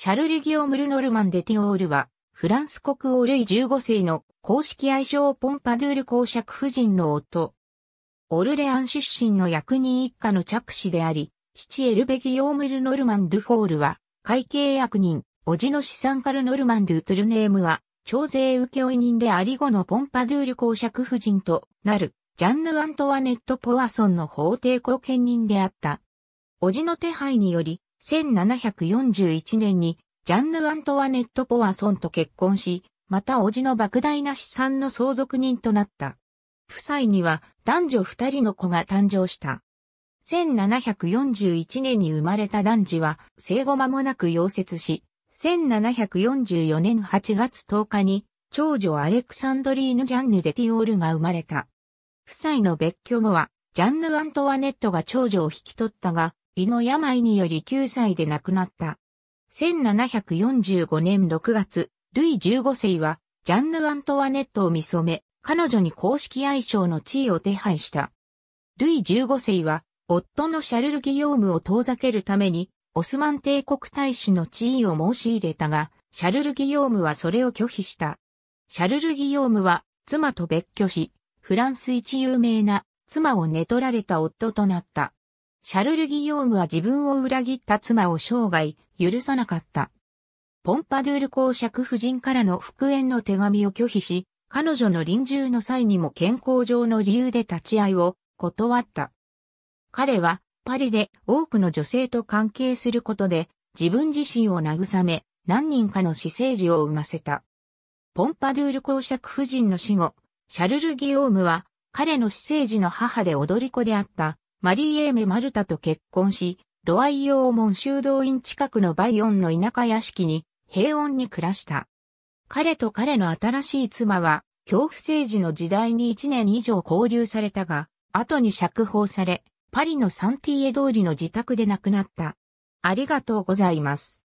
シャルル・ギオムル・ノルマン・デ・ティオールは、フランス国王ルイ15世の公式愛称ポンパドゥール公爵夫人の夫。オルレアン出身の役人一家の着手であり、父エルベ・ギオムル・ノルマン・ドゥ・フォールは、会計役人、叔父の資産家ル・ノルマン・ドゥ・トゥルネームは、徴税請負人であり後のポンパドゥール公爵夫人となる、ジャンヌ・アントワネット・ポワソンの法廷後見人であった。おじの手配により、1741年にジャンヌ・アントワネット・ポワソンと結婚し、また叔父の莫大な資産の相続人となった。夫妻には男女二人の子が誕生した。1741年に生まれた男児は生後間もなく溶接し、1744年8月10日に長女アレクサンドリーヌ・ジャンヌ・デティオールが生まれた。夫妻の別居後は、ジャンヌ・アントワネットが長女を引き取ったが、胃の病により9歳で亡くなった。1745年6月、ルイ15世は、ジャンヌ・アントワネットを見初め、彼女に公式愛称の地位を手配した。ルイ15世は、夫のシャルル・ギヨームを遠ざけるために、オスマン帝国大使の地位を申し入れたが、シャルル・ギヨームはそれを拒否した。シャルル・ギヨームは、妻と別居し、フランス一有名な、妻を寝取られた夫となった。シャルル・ギヨームは自分を裏切った妻を生涯、許さなかった。ポンパドゥール公爵夫人からの復縁の手紙を拒否し、彼女の臨終の際にも健康上の理由で立ち会いを断った。彼はパリで多くの女性と関係することで自分自身を慰め何人かの死生児を生ませた。ポンパドゥール公爵夫人の死後、シャルル・ギオームは彼の死生児の母で踊り子であったマリー・エーメ・マルタと結婚し、ロアイヨーモン修道院近くのバイオンの田舎屋敷に平穏に暮らした。彼と彼の新しい妻は、恐怖政治の時代に1年以上交流されたが、後に釈放され、パリのサンティエ通りの自宅で亡くなった。ありがとうございます。